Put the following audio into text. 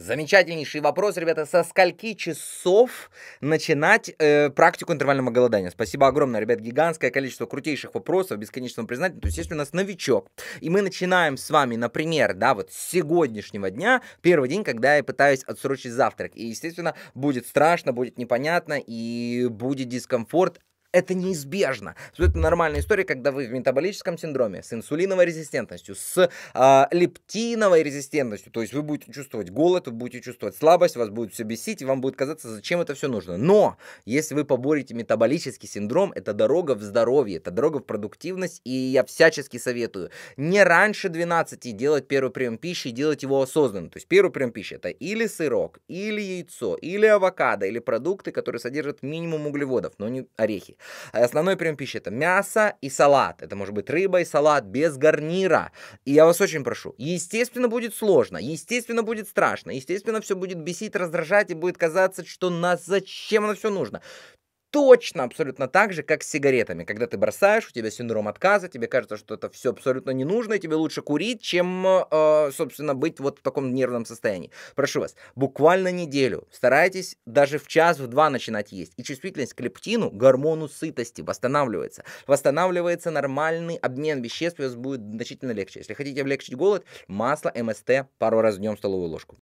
Замечательнейший вопрос, ребята. Со скольки часов начинать э, практику интервального голодания? Спасибо огромное, ребят. Гигантское количество крутейших вопросов, бесконечно признательно. То есть, если у нас новичок, и мы начинаем с вами, например, да, вот с сегодняшнего дня, первый день, когда я пытаюсь отсрочить завтрак. И, естественно, будет страшно, будет непонятно, и будет дискомфорт, это неизбежно. Это нормальная история, когда вы в метаболическом синдроме с инсулиновой резистентностью, с э, лептиновой резистентностью, то есть вы будете чувствовать голод, вы будете чувствовать слабость, вас будет все бесить, и вам будет казаться, зачем это все нужно. Но если вы поборете метаболический синдром, это дорога в здоровье, это дорога в продуктивность, и я всячески советую не раньше 12 делать первый прием пищи и делать его осознанно. То есть первый прием пищи это или сырок, или яйцо, или авокадо, или продукты, которые содержат минимум углеводов, но не орехи. А основной прием пищи это мясо и салат. Это может быть рыба и салат без гарнира. И я вас очень прошу, естественно, будет сложно, естественно, будет страшно, естественно, все будет бесить, раздражать и будет казаться, что на зачем оно все нужно точно абсолютно так же, как с сигаретами. Когда ты бросаешь, у тебя синдром отказа, тебе кажется, что это все абсолютно не нужно, и тебе лучше курить, чем, э, собственно, быть вот в таком нервном состоянии. Прошу вас, буквально неделю старайтесь даже в час, в два начинать есть. И чувствительность к лептину, гормону сытости, восстанавливается. Восстанавливается нормальный обмен веществ, и у вас будет значительно легче. Если хотите облегчить голод, масло, МСТ пару раз в днем столовую ложку.